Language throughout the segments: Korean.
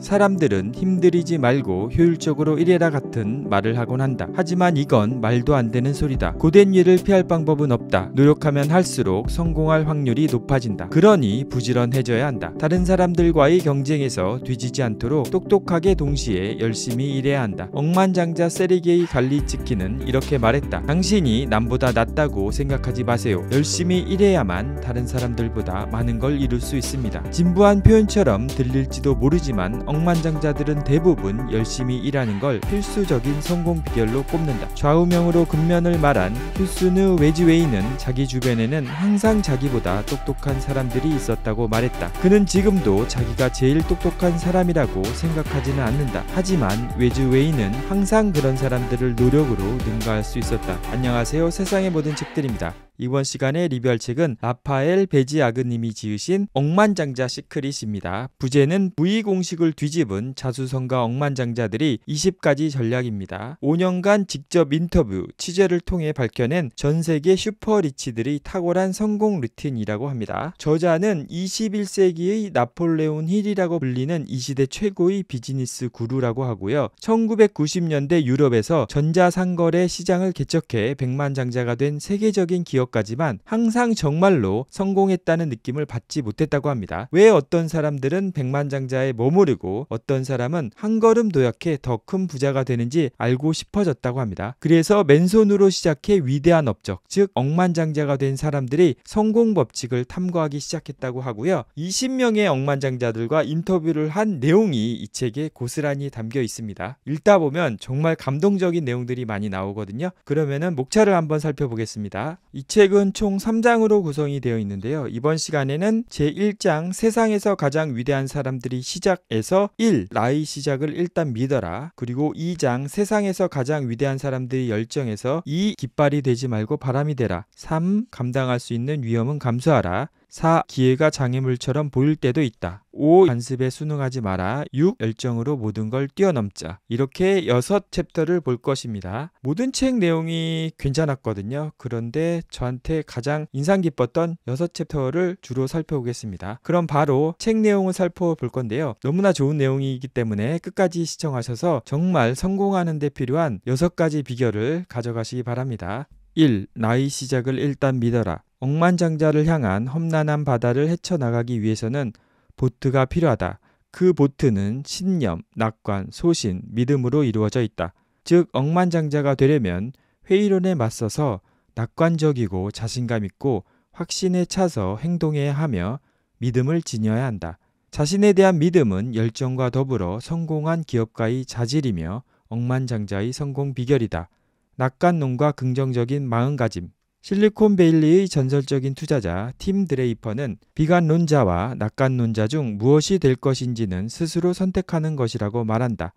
사람들은 힘들이지 말고 효율적으로 일해라 같은 말을 하곤 한다. 하지만 이건 말도 안 되는 소리다. 고된 일을 피할 방법은 없다. 노력하면 할수록 성공할 확률이 높아진다. 그러니 부지런해져야 한다. 다른 사람들과의 경쟁에서 뒤지지 않도록 똑똑하게 동시에 열심히 일해야 한다. 억만장자 세르게이 갈리츠키는 이렇게 말했다. 당신이 남보다 낫다고 생각하지 마세요. 열심히 일해야만 다른 사람들보다 많은 걸 이룰 수 있습니다. 진부한 표현처럼 들릴지도 모르지만 억만장자들은 대부분 열심히 일하는 걸 필수적인 성공 비결로 꼽는다. 좌우명으로 근면을 말한 휴스느 외지웨이는 자기 주변에는 항상 자기보다 똑똑한 사람들이 있었다고 말했다. 그는 지금도 자기가 제일 똑똑한 사람이라고 생각하지는 않는다. 하지만 외지웨이는 항상 그런 사람들을 노력으로 능가할 수 있었다. 안녕하세요. 세상의 모든 책들입니다. 이번 시간에 리뷰할 책은 라파엘 베지아그님이 지으신 억만장자 시크릿입니다. 부제는 무의 공식을 뒤집은 자수성가 억만장자들이 20가지 전략입니다. 5년간 직접 인터뷰, 취재를 통해 밝혀낸 전 세계 슈퍼리치들이 탁월한 성공 루틴이라고 합니다. 저자는 21세기의 나폴레온 힐이라고 불리는 이 시대 최고의 비즈니스 구루라고 하고요. 1990년대 유럽에서 전자상거래 시장을 개척해 1 0 0만장자가된 세계적인 기업 것까지만 항상 정말로 성공했다는 느낌을 받지 못했다고 합니다. 왜 어떤 사람들은 백만장자에 머무르고 어떤 사람은 한 걸음 도약해 더 큰 부자가 되는지 알고 싶어졌다고 합니다. 그래서 맨손으로 시작해 위대한 업적, 즉 억만장자가 된 사람들이 성공 법칙을 탐구하기 시작했다고 하고요. 20명의 억만장자들과 인터뷰를 한 내용이 이 책에 고스란히 담겨 있습니다. 읽다 보면 정말 감동적인 내용들이 많이 나오거든요. 그러면은 목차를 한번 살펴보겠습니다. 이책 책은 총 3장으로 구성이 되어 있는데요. 이번 시간에는 제1장 세상에서 가장 위대한 사람들이 시작에서 1. 나의 시작을 일단 믿어라. 그리고 2장 세상에서 가장 위대한 사람들이 열정에서 2. 깃발이 되지 말고 바람이 되라. 3. 감당할 수 있는 위험은 감수하라. 4. 기회가 장애물처럼 보일 때도 있다. 5. 관습에 순응하지 마라. 6. 열정으로 모든 걸 뛰어넘자. 이렇게 6 챕터를 볼 것입니다. 모든 책 내용이 괜찮았거든요. 그런데 저한테 가장 인상 깊었던 6 챕터를 주로 살펴보겠습니다. 그럼 바로 책 내용을 살펴볼 건데요. 너무나 좋은 내용이기 때문에 끝까지 시청하셔서 정말 성공하는 데 필요한 6가지 비결을 가져가시기 바랍니다. 1. 나의 시작을 일단 믿어라. 억만장자를 향한 험난한 바다를 헤쳐나가기 위해서는 보트가 필요하다. 그 보트는 신념, 낙관, 소신, 믿음으로 이루어져 있다. 즉, 억만장자가 되려면 회의론에 맞서서 낙관적이고 자신감 있고 확신에 차서 행동해야 하며 믿음을 지녀야 한다. 자신에 대한 믿음은 열정과 더불어 성공한 기업가의 자질이며 억만장자의 성공 비결이다. 낙관론과 긍정적인 마음가짐, 실리콘베일리의 전설적인 투자자 팀 드레이퍼는 비관론자와 낙관론자 중 무엇이 될 것인지는 스스로 선택하는 것이라고 말한다.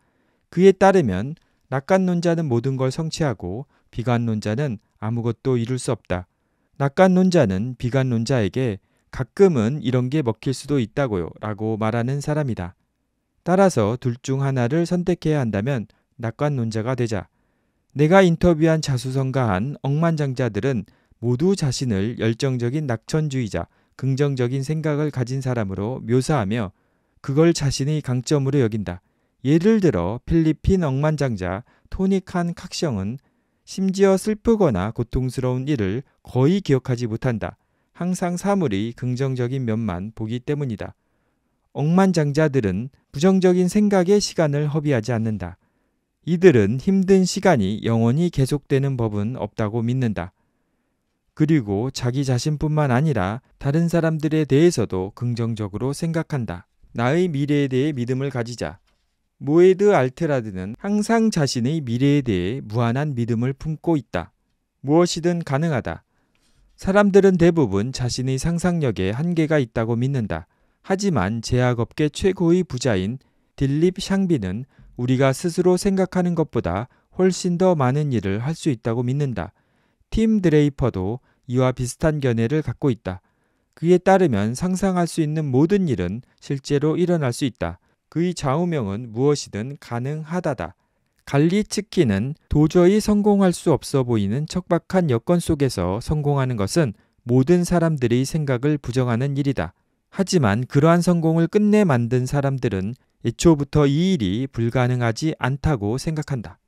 그에 따르면 낙관론자는 모든 걸 성취하고 비관론자는 아무것도 이룰 수 없다. 낙관론자는 비관론자에게 가끔은 이런 게 먹힐 수도 있다고요 라고 말하는 사람이다. 따라서 둘 중 하나를 선택해야 한다면 낙관론자가 되자. 내가 인터뷰한 자수성가한 억만장자들은 모두 자신을 열정적인 낙천주의자, 긍정적인 생각을 가진 사람으로 묘사하며 그걸 자신의 강점으로 여긴다. 예를 들어 필리핀 억만장자 토니칸 칵성은 심지어 슬프거나 고통스러운 일을 거의 기억하지 못한다. 항상 사물이 긍정적인 면만 보기 때문이다. 억만장자들은 부정적인 생각에 시간을 허비하지 않는다. 이들은 힘든 시간이 영원히 계속되는 법은 없다고 믿는다. 그리고 자기 자신뿐만 아니라 다른 사람들에 대해서도 긍정적으로 생각한다. 나의 미래에 대해 믿음을 가지자. 모에드 알트라드는 항상 자신의 미래에 대해 무한한 믿음을 품고 있다. 무엇이든 가능하다. 사람들은 대부분 자신의 상상력에 한계가 있다고 믿는다. 하지만 제약업계 최고의 부자인 딜립 샹비는 우리가 스스로 생각하는 것보다 훨씬 더 많은 일을 할 수 있다고 믿는다. 팀 드레이퍼도 이와 비슷한 견해를 갖고 있다. 그에 따르면 상상할 수 있는 모든 일은 실제로 일어날 수 있다. 그의 좌우명은 무엇이든 가능하다다. 갈리츠키는 도저히 성공할 수 없어 보이는 척박한 여건 속에서 성공하는 것은 모든 사람들이 생각을 부정하는 일이다. 하지만 그러한 성공을 끝내 만든 사람들은 애초부터 이 일이 불가능하지 않다고 생각한다.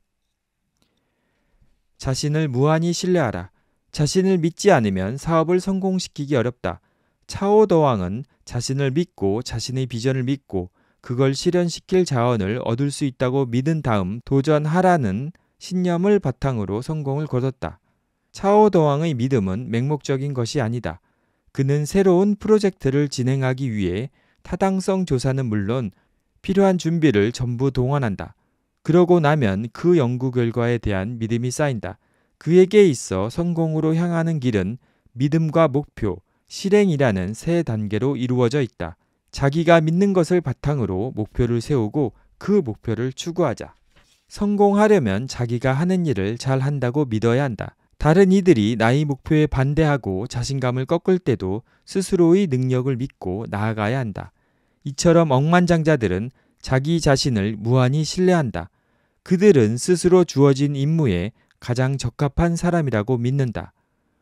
자신을 무한히 신뢰하라. 자신을 믿지 않으면 사업을 성공시키기 어렵다. 차오더왕은 자신을 믿고 자신의 비전을 믿고 그걸 실현시킬 자원을 얻을 수 있다고 믿은 다음 도전하라는 신념을 바탕으로 성공을 거뒀다. 차오더왕의 믿음은 맹목적인 것이 아니다. 그는 새로운 프로젝트를 진행하기 위해 타당성 조사는 물론 필요한 준비를 전부 동원한다. 그러고 나면 그 연구 결과에 대한 믿음이 쌓인다. 그에게 있어 성공으로 향하는 길은 믿음과 목표, 실행이라는 세 단계로 이루어져 있다. 자기가 믿는 것을 바탕으로 목표를 세우고 그 목표를 추구하자. 성공하려면 자기가 하는 일을 잘 한다고 믿어야 한다. 다른 이들이 나의 목표에 반대하고 자신감을 꺾을 때도 스스로의 능력을 믿고 나아가야 한다. 이처럼 억만장자들은 자기 자신을 무한히 신뢰한다. 그들은 스스로 주어진 임무에 가장 적합한 사람이라고 믿는다.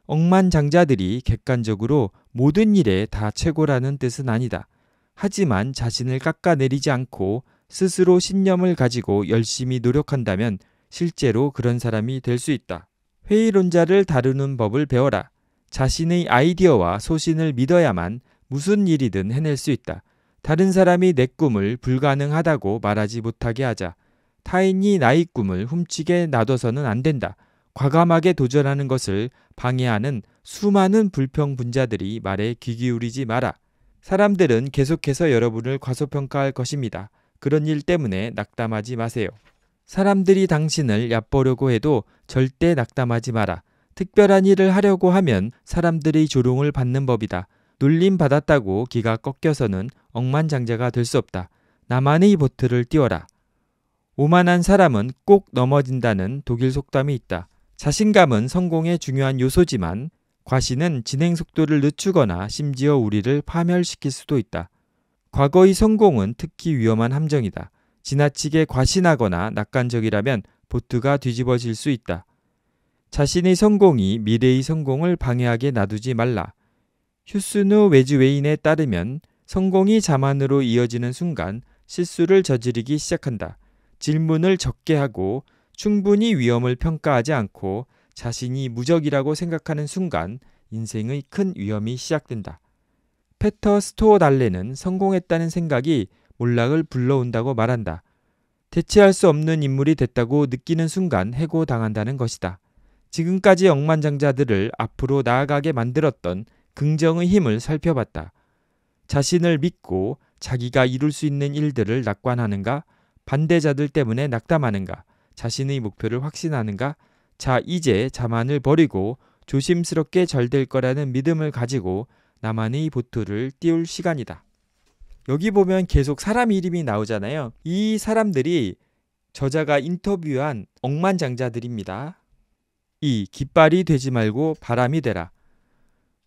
억만장자들이 객관적으로 모든 일에 다 최고라는 뜻은 아니다. 하지만 자신을 깎아내리지 않고 스스로 신념을 가지고 열심히 노력한다면 실제로 그런 사람이 될 수 있다. 회의론자를 다루는 법을 배워라. 자신의 아이디어와 소신을 믿어야만 무슨 일이든 해낼 수 있다. 다른 사람이 내 꿈을 불가능하다고 말하지 못하게 하자. 타인이 나의 꿈을 훔치게 놔둬서는 안 된다. 과감하게 도전하는 것을 방해하는 수많은 불평 분자들이 말에 귀 기울이지 마라. 사람들은 계속해서 여러분을 과소평가할 것입니다. 그런 일 때문에 낙담하지 마세요. 사람들이 당신을 얕보려고 해도 절대 낙담하지 마라. 특별한 일을 하려고 하면 사람들의 조롱을 받는 법이다. 놀림 받았다고 기가 꺾여서는 억만장자가 될 수 없다. 나만의 보트를 띄워라. 오만한 사람은 꼭 넘어진다는 독일 속담이 있다. 자신감은 성공의 중요한 요소지만 과시는 진행 속도를 늦추거나 심지어 우리를 파멸시킬 수도 있다. 과거의 성공은 특히 위험한 함정이다. 지나치게 과신하거나 낙관적이라면 보트가 뒤집어질 수 있다. 자신의 성공이 미래의 성공을 방해하게 놔두지 말라. 휴스누 웨즈웨인에 따르면 성공이 자만으로 이어지는 순간 실수를 저지르기 시작한다. 질문을 적게 하고 충분히 위험을 평가하지 않고 자신이 무적이라고 생각하는 순간 인생의 큰 위험이 시작된다. 페터 스토어 달레는 성공했다는 생각이 몰락을 불러온다고 말한다. 대체할 수 없는 인물이 됐다고 느끼는 순간 해고당한다는 것이다. 지금까지 억만장자들을 앞으로 나아가게 만들었던 긍정의 힘을 살펴봤다. 자신을 믿고 자기가 이룰 수 있는 일들을 낙관하는가, 반대자들 때문에 낙담하는가, 자신의 목표를 확신하는가, 자, 이제 자만을 버리고 조심스럽게 잘 될 거라는 믿음을 가지고 나만의 보트를 띄울 시간이다. 여기 보면 계속 사람 이름이 나오잖아요. 이 사람들이 저자가 인터뷰한 억만장자들입니다. 이 깃발이 되지 말고 바람이 되라.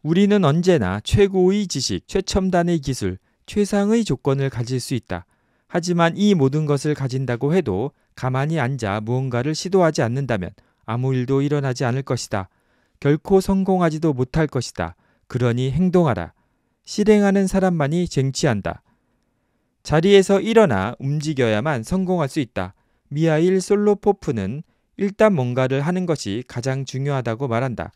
우리는 언제나 최고의 지식, 최첨단의 기술, 최상의 조건을 가질 수 있다. 하지만 이 모든 것을 가진다고 해도 가만히 앉아 무언가를 시도하지 않는다면 아무 일도 일어나지 않을 것이다. 결코 성공하지도 못할 것이다. 그러니 행동하라. 실행하는 사람만이 쟁취한다. 자리에서 일어나 움직여야만 성공할 수 있다. 미하일 솔로포프는 일단 뭔가를 하는 것이 가장 중요하다고 말한다.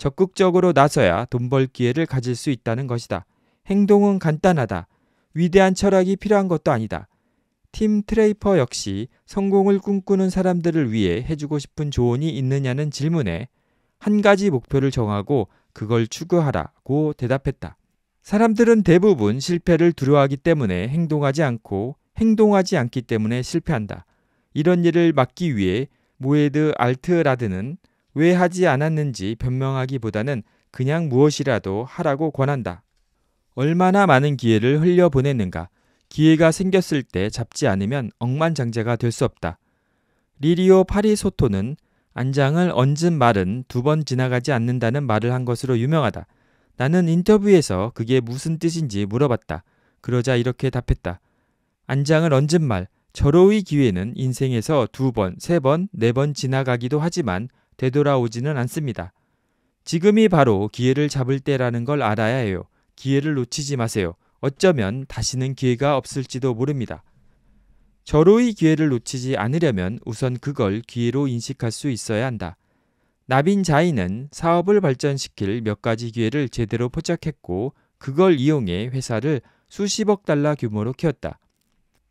적극적으로 나서야 돈 벌 기회를 가질 수 있다는 것이다. 행동은 간단하다. 위대한 철학이 필요한 것도 아니다. 팀 트레이퍼 역시 성공을 꿈꾸는 사람들을 위해 해주고 싶은 조언이 있느냐는 질문에 한 가지 목표를 정하고 그걸 추구하라고 대답했다. 사람들은 대부분 실패를 두려워하기 때문에 행동하지 않고 행동하지 않기 때문에 실패한다. 이런 일을 막기 위해 모에드 알트라드는 왜 하지 않았는지 변명하기보다는 그냥 무엇이라도 하라고 권한다. 얼마나 많은 기회를 흘려보냈는가. 기회가 생겼을 때 잡지 않으면 억만장자가 될 수 없다. 리리오 파리소토는 안장을 얹은 말은 두 번 지나가지 않는다는 말을 한 것으로 유명하다. 나는 인터뷰에서 그게 무슨 뜻인지 물어봤다. 그러자 이렇게 답했다. 안장을 얹은 말, 저로의 기회는 인생에서 두 번, 세 번, 네 번 지나가기도 하지만 되돌아오지는 않습니다. 지금이 바로 기회를 잡을 때라는 걸 알아야 해요. 기회를 놓치지 마세요. 어쩌면 다시는 기회가 없을지도 모릅니다. 저로의 기회를 놓치지 않으려면 우선 그걸 기회로 인식할 수 있어야 한다. 나빈 자인은 사업을 발전시킬 몇 가지 기회를 제대로 포착했고 그걸 이용해 회사를 수십억 달러 규모로 키웠다.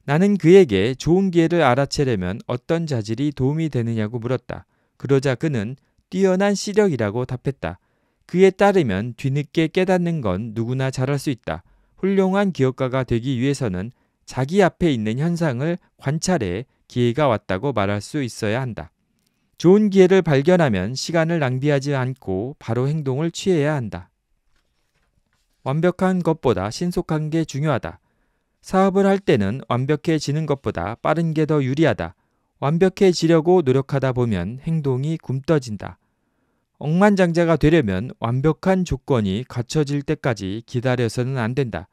나는 그에게 좋은 기회를 알아채려면 어떤 자질이 도움이 되느냐고 물었다. 그러자 그는 뛰어난 시력이라고 답했다. 그에 따르면 뒤늦게 깨닫는 건 누구나 잘할 수 있다. 훌륭한 기업가가 되기 위해서는 자기 앞에 있는 현상을 관찰해 기회가 왔다고 말할 수 있어야 한다. 좋은 기회를 발견하면 시간을 낭비하지 않고 바로 행동을 취해야 한다. 완벽한 것보다 신속한 게 중요하다. 사업을 할 때는 완벽해지는 것보다 빠른 게 더 유리하다. 완벽해지려고 노력하다 보면 행동이 굼떠진다. 억만장자가 되려면 완벽한 조건이 갖춰질 때까지 기다려서는 안 된다.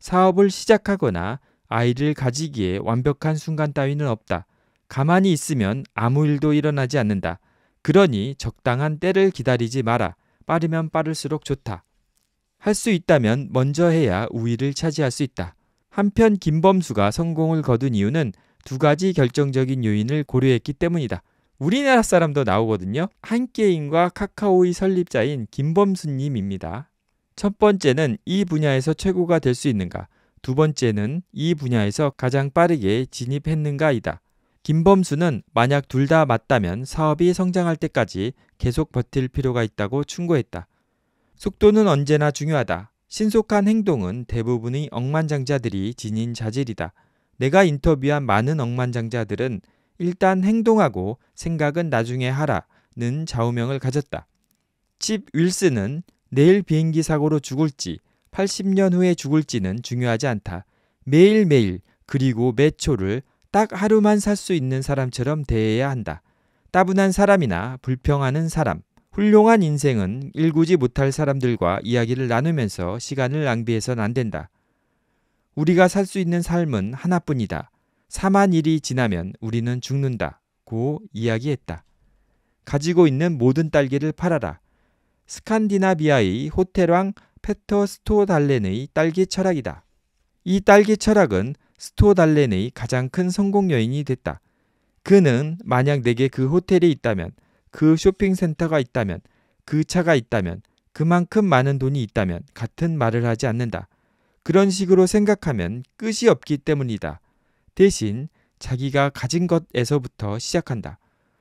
사업을 시작하거나 아이를 가지기에 완벽한 순간 따위는 없다. 가만히 있으면 아무 일도 일어나지 않는다. 그러니 적당한 때를 기다리지 마라. 빠르면 빠를수록 좋다. 할 수 있다면 먼저 해야 우위를 차지할 수 있다. 한편 김범수가 성공을 거둔 이유는 두 가지 결정적인 요인을 고려했기 때문이다. 우리나라 사람도 나오거든요. 한게임과 카카오의 설립자인 김범수님입니다. 첫 번째는 이 분야에서 최고가 될 수 있는가. 두 번째는 이 분야에서 가장 빠르게 진입했는가이다. 김범수는 만약 둘 다 맞다면 사업이 성장할 때까지 계속 버틸 필요가 있다고 충고했다. 속도는 언제나 중요하다. 신속한 행동은 대부분의 억만장자들이 지닌 자질이다. 내가 인터뷰한 많은 억만장자들은 일단 행동하고 생각은 나중에 하라는 좌우명을 가졌다. 칩 윌슨은 내일 비행기 사고로 죽을지 80년 후에 죽을지는 중요하지 않다. 매일매일 그리고 매초를 딱 하루만 살 수 있는 사람처럼 대해야 한다. 따분한 사람이나 불평하는 사람, 훌륭한 인생은 일구지 못할 사람들과 이야기를 나누면서 시간을 낭비해서는안 된다. 우리가 살 수 있는 삶은 하나뿐이다. 사만 일이 지나면 우리는 죽는다. 고 이야기했다. 가지고 있는 모든 딸기를 팔아라. 스칸디나비아의 호텔왕 페터 스토달렌의 딸기 철학이다. 이 딸기 철학은 스토달렌의 가장 큰 성공 여인이 됐다. 그는 만약 내게 그 호텔이 있다면, 그 쇼핑센터가 있다면, 그 차가 있다면, 그만큼 많은 돈이 있다면 같은 말을 하지 않는다. 그런 식으로 생각하면 끝이 없기 때문이다. 대신 자기가 가진 것에서부터 시작한다.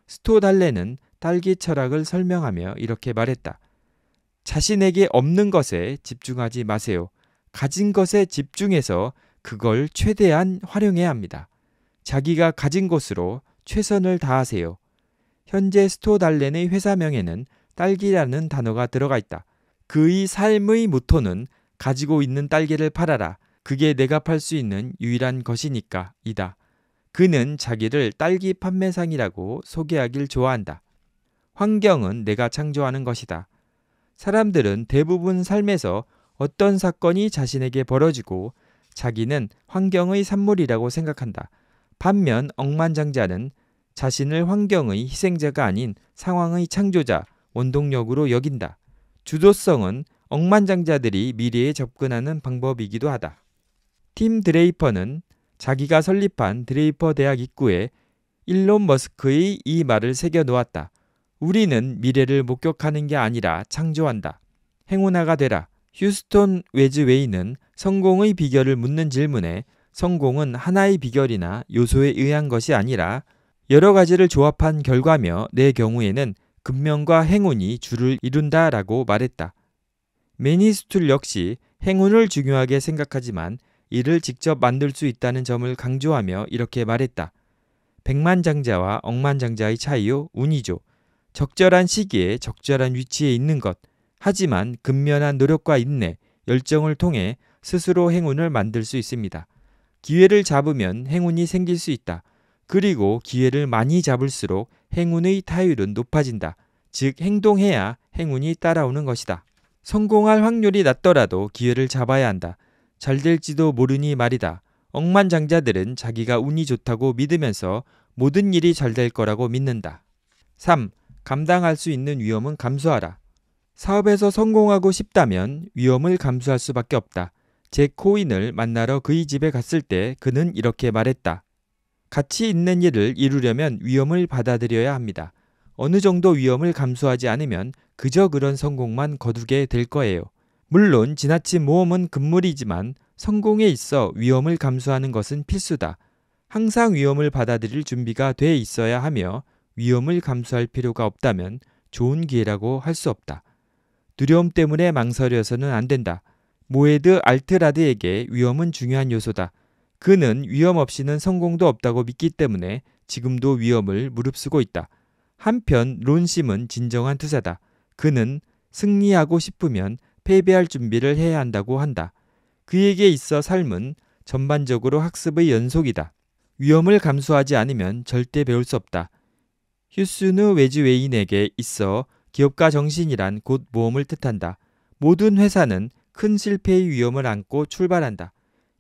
스토달레는 딸기 철학을 설명하며 이렇게 말했다. 자신에게 없는 것에 집중하지 마세요. 가진 것에 집중해서 그걸 최대한 활용해야 합니다. 자기가 가진 것으로 최선을 다하세요. 현재 스토달렌의 회사명에는 딸기라는 단어가 들어가 있다. 그의 삶의 모토는 가지고 있는 딸기를 팔아라. 그게 내가 팔 수 있는 유일한 것이니까 이다. 그는 자기를 딸기 판매상이라고 소개하길 좋아한다. 환경은 내가 창조하는 것이다. 사람들은 대부분 삶에서 어떤 사건이 자신에게 벌어지고 자기는 환경의 산물이라고 생각한다. 반면 억만장자는 자신을 환경의 희생자가 아닌 상황의 창조자, 원동력으로 여긴다. 주도성은 억만장자들이 미래에 접근하는 방법이기도 하다. 팀 드레이퍼는 자기가 설립한 드레이퍼 대학 입구에 일론 머스크의 이 말을 새겨 놓았다. 우리는 미래를 목격하는 게 아니라 창조한다. 행운아가 되라. 휴스톤 웨즈웨이는 성공의 비결을 묻는 질문에 성공은 하나의 비결이나 요소에 의한 것이 아니라 여러 가지를 조합한 결과며 내 경우에는 금명과 행운이 주를 이룬다라고 말했다. 매니스툴 역시 행운을 중요하게 생각하지만 이를 직접 만들 수 있다는 점을 강조하며 이렇게 말했다. 백만장자와 억만장자의 차이요 운이죠. 적절한 시기에 적절한 위치에 있는 것. 하지만 근면한 노력과 인내, 열정을 통해 스스로 행운을 만들 수 있습니다. 기회를 잡으면 행운이 생길 수 있다. 그리고 기회를 많이 잡을수록 행운의 타율은 높아진다. 즉 행동해야 행운이 따라오는 것이다. 성공할 확률이 낮더라도 기회를 잡아야 한다. 잘 될지도 모르니 말이다. 억만장자들은 자기가 운이 좋다고 믿으면서 모든 일이 잘 될 거라고 믿는다. 3. 감당할 수 있는 위험은 감수하라. 사업에서 성공하고 싶다면 위험을 감수할 수밖에 없다. 제 코인을 만나러 그의 집에 갔을 때 그는 이렇게 말했다. 같이 있는 일을 이루려면 위험을 받아들여야 합니다. 어느 정도 위험을 감수하지 않으면 그저 그런 성공만 거두게 될 거예요. 물론 지나친 모험은 금물이지만 성공에 있어 위험을 감수하는 것은 필수다. 항상 위험을 받아들일 준비가 돼 있어야 하며 위험을 감수할 필요가 없다면 좋은 기회라고 할 수 없다. 두려움 때문에 망설여서는 안 된다. 모에드 알트라드에게 위험은 중요한 요소다. 그는 위험 없이는 성공도 없다고 믿기 때문에 지금도 위험을 무릅쓰고 있다. 한편 론심은 진정한 투자다. 그는 승리하고 싶으면 패배할 준비를 해야 한다고 한다. 그에게 있어 삶은 전반적으로 학습의 연속이다. 위험을 감수하지 않으면 절대 배울 수 없다. 휴스누외지웨인에게 있어 기업가 정신이란 곧 모험을 뜻한다. 모든 회사는 큰 실패의 위험을 안고 출발한다.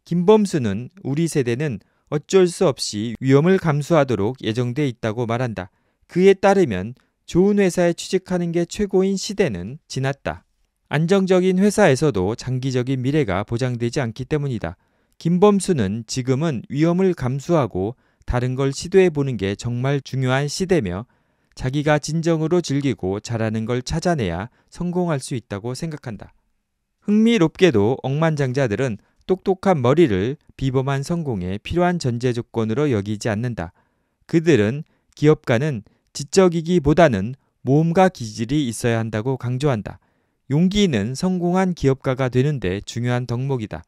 김범수는 우리 세대는 어쩔 수 없이 위험을 감수하도록 예정돼 있다고 말한다. 그에 따르면 좋은 회사에 취직하는 게 최고인 시대는 지났다. 안정적인 회사에서도 장기적인 미래가 보장되지 않기 때문이다. 김범수는 지금은 위험을 감수하고 다른 걸 시도해 보는 게 정말 중요한 시대며 자기가 진정으로 즐기고 잘하는 걸 찾아내야 성공할 수 있다고 생각한다. 흥미롭게도 억만장자들은 똑똑한 머리를 비범한 성공에 필요한 전제 조건으로 여기지 않는다. 그들은 기업가는 지적이기보다는 모험가 기질이 있어야 한다고 강조한다. 용기는 성공한 기업가가 되는데 중요한 덕목이다.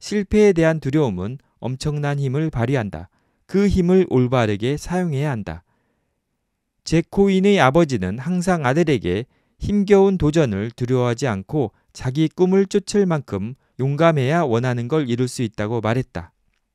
실패에 대한 두려움은 엄청난 힘을 발휘한다. 그 힘을 올바르게 사용해야 한다. 제코인의 아버지는 항상 아들에게 힘겨운 도전을 두려워하지 않고 자기 꿈을 쫓을 만큼 용감해야 원하는 걸 이룰 수 있다고 말했다.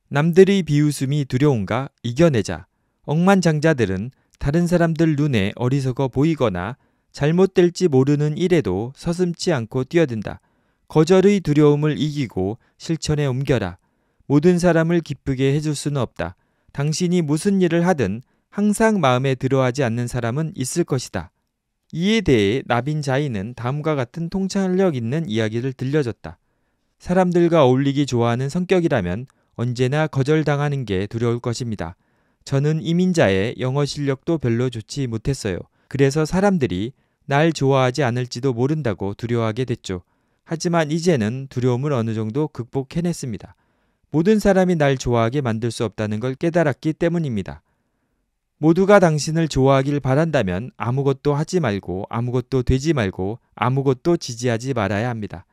남들의 비웃음이 두려운가 이겨내자. 억만장자들은 다른 사람들 눈에 어리석어 보이거나 잘못될지 모르는 일에도 서슴지 않고 뛰어든다. 거절의 두려움을 이기고 실천에 옮겨라. 모든 사람을 기쁘게 해줄 수는 없다. 당신이 무슨 일을 하든 항상 마음에 들어하지 않는 사람은 있을 것이다. 이에 대해 나빈 자인은 다음과 같은 통찰력 있는 이야기를 들려줬다. 사람들과 어울리기 좋아하는 성격이라면 언제나 거절당하는 게 두려울 것입니다. 저는 이민자의 영어 실력도 별로 좋지 못했어요. 그래서 사람들이 날 좋아하지 않을지도 모른다고 두려워하게 됐죠. 하지만 이제는 두려움을 어느 정도 극복해냈습니다. 모든 사람이 날 좋아하게 만들 수 없다는 걸 깨달았기 때문입니다. 모두가 당신을 좋아하길 바란다면 아무것도 하지 말고 아무것도 되지 말고 아무것도 지지하지 말아야 합니다.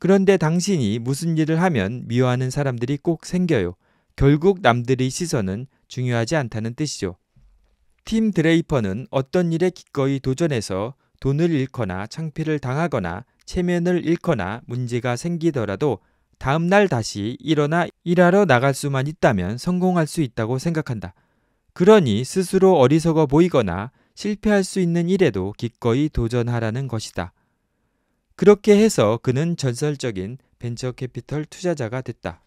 그런데 당신이 무슨 일을 하면 미워하는 사람들이 꼭 생겨요. 결국 남들의 시선은 중요하지 않다는 뜻이죠. 팀 드레이퍼는 어떤 일에 기꺼이 도전해서 돈을 잃거나 창피를 당하거나 체면을 잃거나 문제가 생기더라도 다음날 다시 일어나 일하러 나갈 수만 있다면 성공할 수 있다고 생각한다. 그러니 스스로 어리석어 보이거나 실패할 수 있는 일에도 기꺼이 도전하라는 것이다. 그렇게 해서 그는 전설적인 벤처 캐피털 투자자가 됐다.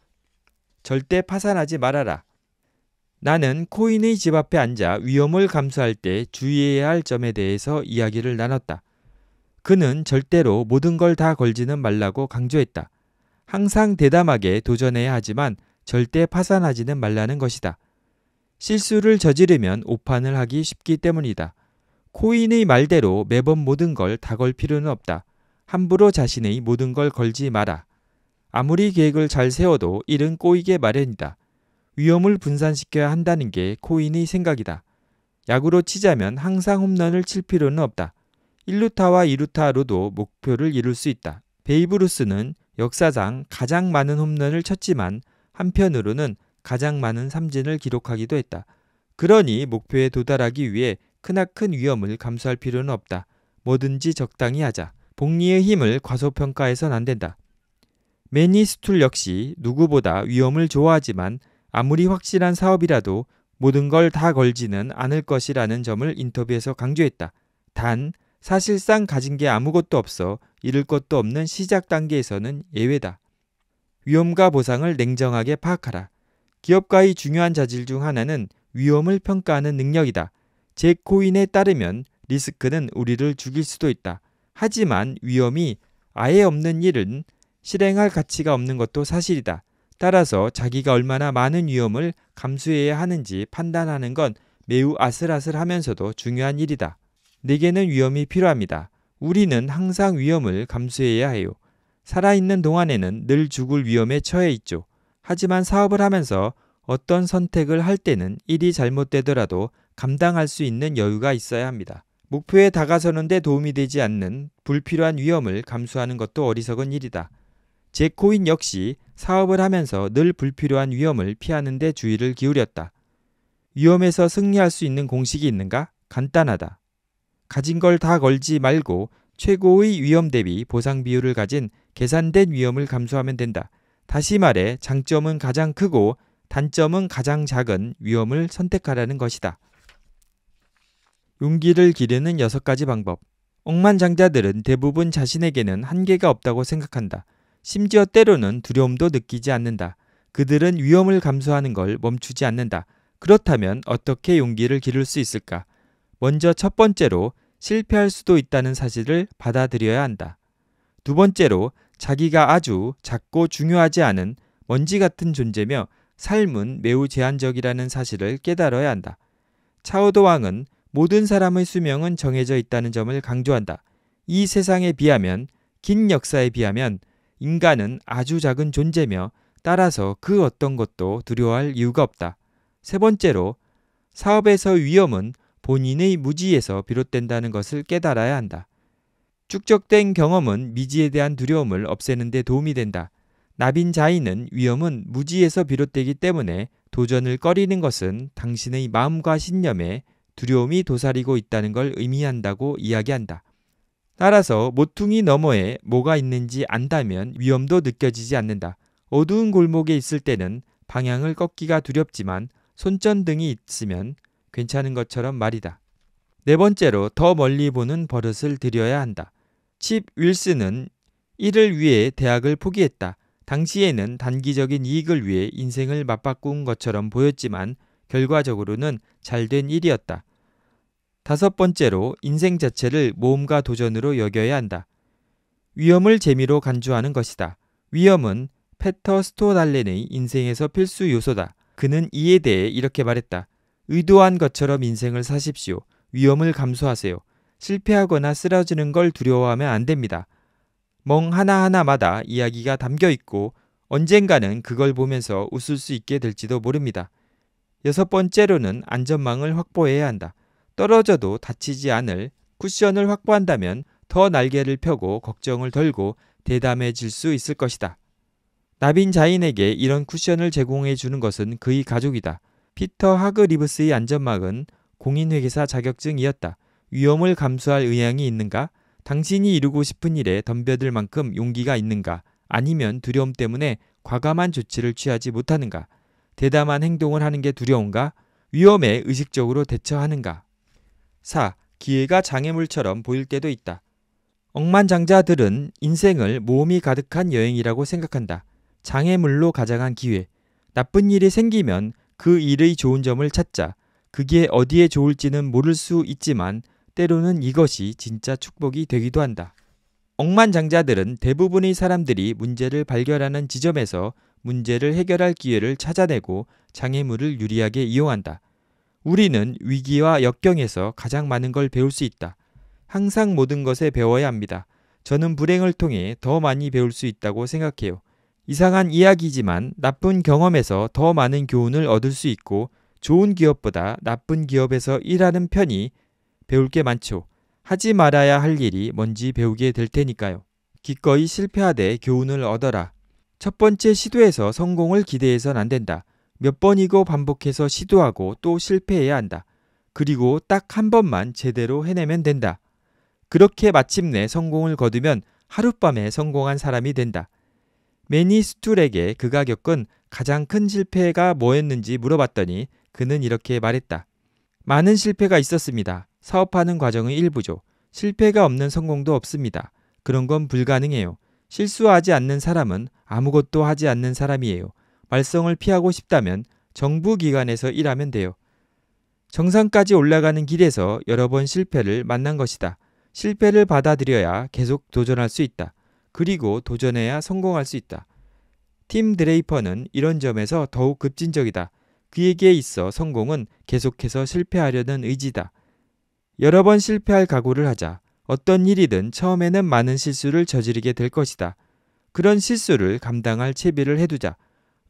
절대 파산하지 말아라. 나는 코인의 집 앞에 앉아 위험을 감수할 때 주의해야 할 점에 대해서 이야기를 나눴다. 그는 절대로 모든 걸 다 걸지는 말라고 강조했다. 항상 대담하게 도전해야 하지만 절대 파산하지는 말라는 것이다. 실수를 저지르면 오판을 하기 쉽기 때문이다. 코인의 말대로 매번 모든 걸 다 걸 필요는 없다. 함부로 자신의 모든 걸 걸지 마라. 아무리 계획을 잘 세워도 일은 꼬이게 마련이다. 위험을 분산시켜야 한다는 게 코인의 생각이다. 야구로 치자면 항상 홈런을 칠 필요는 없다. 1루타와 2루타로도 목표를 이룰 수 있다. 베이브 루스는 역사상 가장 많은 홈런을 쳤지만 한편으로는 가장 많은 삼진을 기록하기도 했다. 그러니 목표에 도달하기 위해 크나큰 위험을 감수할 필요는 없다. 뭐든지 적당히 하자. 복리의 힘을 과소평가해선 안 된다. 매니 스툴 역시 누구보다 위험을 좋아하지만 아무리 확실한 사업이라도 모든 걸 다 걸지는 않을 것이라는 점을 인터뷰에서 강조했다. 단, 사실상 가진 게 아무것도 없어 잃을 것도 없는 시작 단계에서는 예외다. 위험과 보상을 냉정하게 파악하라. 기업가의 중요한 자질 중 하나는 위험을 평가하는 능력이다. 잭 코인에 따르면 리스크는 우리를 죽일 수도 있다. 하지만 위험이 아예 없는 일은 실행할 가치가 없는 것도 사실이다. 따라서 자기가 얼마나 많은 위험을 감수해야 하는지 판단하는 건 매우 아슬아슬하면서도 중요한 일이다. 내게는 위험이 필요합니다. 우리는 항상 위험을 감수해야 해요. 살아있는 동안에는 늘 죽을 위험에 처해 있죠. 하지만 사업을 하면서 어떤 선택을 할 때는 일이 잘못되더라도 감당할 수 있는 여유가 있어야 합니다. 목표에 다가서는데 도움이 되지 않는 불필요한 위험을 감수하는 것도 어리석은 일이다. 제코인 역시 사업을 하면서 늘 불필요한 위험을 피하는 데 주의를 기울였다. 위험에서 승리할 수 있는 공식이 있는가? 간단하다. 가진 걸 다 걸지 말고 최고의 위험 대비 보상 비율을 가진 계산된 위험을 감수하면 된다. 다시 말해 장점은 가장 크고 단점은 가장 작은 위험을 선택하라는 것이다. 용기를 기르는 여섯 가지 방법. 억만장자들은 대부분 자신에게는 한계가 없다고 생각한다. 심지어 때로는 두려움도 느끼지 않는다. 그들은 위험을 감수하는 걸 멈추지 않는다. 그렇다면 어떻게 용기를 기를 수 있을까? 먼저 첫 번째로 실패할 수도 있다는 사실을 받아들여야 한다. 두 번째로 자기가 아주 작고 중요하지 않은 먼지 같은 존재며 삶은 매우 제한적이라는 사실을 깨달아야 한다. 차오도 왕은 모든 사람의 수명은 정해져 있다는 점을 강조한다. 이 세상에 비하면, 긴 역사에 비하면 인간은 아주 작은 존재며 따라서 그 어떤 것도 두려워할 이유가 없다. 세 번째로 사업에서 위험은 본인의 무지에서 비롯된다는 것을 깨달아야 한다. 축적된 경험은 미지에 대한 두려움을 없애는 데 도움이 된다. 나빈 자인은 위험은 무지에서 비롯되기 때문에 도전을 꺼리는 것은 당신의 마음과 신념에 두려움이 도사리고 있다는 걸 의미한다고 이야기한다. 따라서 모퉁이 너머에 뭐가 있는지 안다면 위험도 느껴지지 않는다. 어두운 골목에 있을 때는 방향을 꺾기가 두렵지만 손전등이 있으면 괜찮은 것처럼 말이다. 네 번째로 더 멀리 보는 버릇을 들여야 한다. 칩 윌슨은 이를 위해 대학을 포기했다. 당시에는 단기적인 이익을 위해 인생을 맞바꾼 것처럼 보였지만 결과적으로는 잘 된 일이었다. 다섯 번째로 인생 자체를 모험과 도전으로 여겨야 한다. 위험을 재미로 간주하는 것이다. 위험은 페터 스토달렌의 인생에서 필수 요소다. 그는 이에 대해 이렇게 말했다. 의도한 것처럼 인생을 사십시오. 위험을 감수하세요. 실패하거나 쓰러지는 걸 두려워하면 안 됩니다. 멍 하나하나마다 이야기가 담겨 있고 언젠가는 그걸 보면서 웃을 수 있게 될지도 모릅니다. 여섯 번째로는 안전망을 확보해야 한다. 떨어져도 다치지 않을 쿠션을 확보한다면 더 날개를 펴고 걱정을 덜고 대담해질 수 있을 것이다. 나빈 자인에게 이런 쿠션을 제공해 주는 것은 그의 가족이다. 피터 하그 리브스의 안전막은 공인회계사 자격증이었다. 위험을 감수할 의향이 있는가? 당신이 이루고 싶은 일에 덤벼들 만큼 용기가 있는가? 아니면 두려움 때문에 과감한 조치를 취하지 못하는가? 대담한 행동을 하는 게 두려운가? 위험에 의식적으로 대처하는가? 4. 기회가 장애물처럼 보일 때도 있다. 억만장자들은 인생을 모험이 가득한 여행이라고 생각한다. 장애물로 가장한 기회. 나쁜 일이 생기면 그 일의 좋은 점을 찾자. 그게 어디에 좋을지는 모를 수 있지만 때로는 이것이 진짜 축복이 되기도 한다. 억만장자들은 대부분의 사람들이 문제를 발견하는 지점에서 문제를 해결할 기회를 찾아내고 장애물을 유리하게 이용한다. 우리는 위기와 역경에서 가장 많은 걸 배울 수 있다. 항상 모든 것에 배워야 합니다. 저는 불행을 통해 더 많이 배울 수 있다고 생각해요. 이상한 이야기지만 나쁜 경험에서 더 많은 교훈을 얻을 수 있고 좋은 기업보다 나쁜 기업에서 일하는 편이 배울 게 많죠. 하지 말아야 할 일이 뭔지 배우게 될 테니까요. 기꺼이 실패하되 교훈을 얻어라. 첫 번째 시도에서 성공을 기대해선 안 된다. 몇 번이고 반복해서 시도하고 또 실패해야 한다. 그리고 딱 한 번만 제대로 해내면 된다. 그렇게 마침내 성공을 거두면 하룻밤에 성공한 사람이 된다. 매니 스툴에게 그가 겪은 가장 큰 실패가 뭐였는지 물어봤더니 그는 이렇게 말했다. 많은 실패가 있었습니다. 사업하는 과정의 일부죠. 실패가 없는 성공도 없습니다. 그런 건 불가능해요. 실수하지 않는 사람은 아무것도 하지 않는 사람이에요. 말썽을 피하고 싶다면 정부기관에서 일하면 돼요. 정상까지 올라가는 길에서 여러 번 실패를 만난 것이다. 실패를 받아들여야 계속 도전할 수 있다. 그리고 도전해야 성공할 수 있다. 팀 드레이퍼는 이런 점에서 더욱 급진적이다. 그에게 있어 성공은 계속해서 실패하려는 의지다. 여러 번 실패할 각오를 하자. 어떤 일이든 처음에는 많은 실수를 저지르게 될 것이다. 그런 실수를 감당할 채비를 해두자.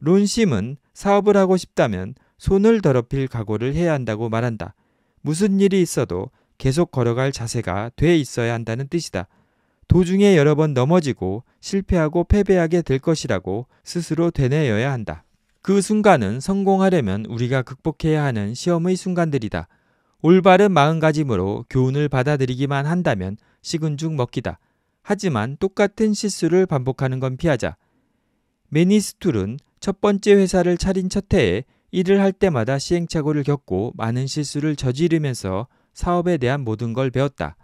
론심은 사업을 하고 싶다면 손을 더럽힐 각오를 해야 한다고 말한다. 무슨 일이 있어도 계속 걸어갈 자세가 돼 있어야 한다는 뜻이다. 도중에 여러 번 넘어지고 실패하고 패배하게 될 것이라고 스스로 되뇌어야 한다. 그 순간은 성공하려면 우리가 극복해야 하는 시험의 순간들이다. 올바른 마음가짐으로 교훈을 받아들이기만 한다면 식은 죽 먹기다. 하지만 똑같은 실수를 반복하는 건 피하자. 매니스툴은 첫 번째 회사를 차린 첫 해에 일을 할 때마다 시행착오를 겪고 많은 실수를 저지르면서 사업에 대한 모든 걸 배웠다.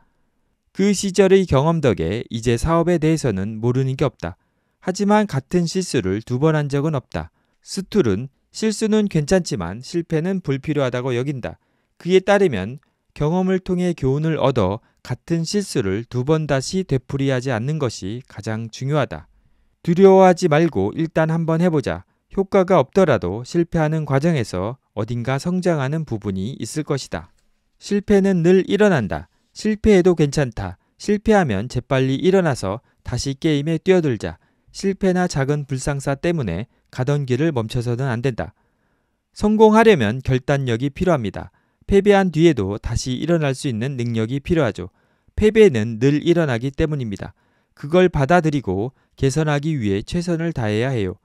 그 시절의 경험 덕에 이제 사업에 대해서는 모르는 게 없다. 하지만 같은 실수를 두 번 한 적은 없다. 스툴은 실수는 괜찮지만 실패는 불필요하다고 여긴다. 그에 따르면 경험을 통해 교훈을 얻어 같은 실수를 두 번 다시 되풀이하지 않는 것이 가장 중요하다. 두려워하지 말고 일단 한번 해보자. 효과가 없더라도 실패하는 과정에서 어딘가 성장하는 부분이 있을 것이다. 실패는 늘 일어난다. 실패해도 괜찮다. 실패하면 재빨리 일어나서 다시 게임에 뛰어들자. 실패나 작은 불상사 때문에 가던 길을 멈춰서는 안 된다. 성공하려면 결단력이 필요합니다. 패배한 뒤에도 다시 일어날 수 있는 능력이 필요하죠. 패배는 늘 일어나기 때문입니다. 그걸 받아들이고 개선하기 위해 최선을 다해야 해요.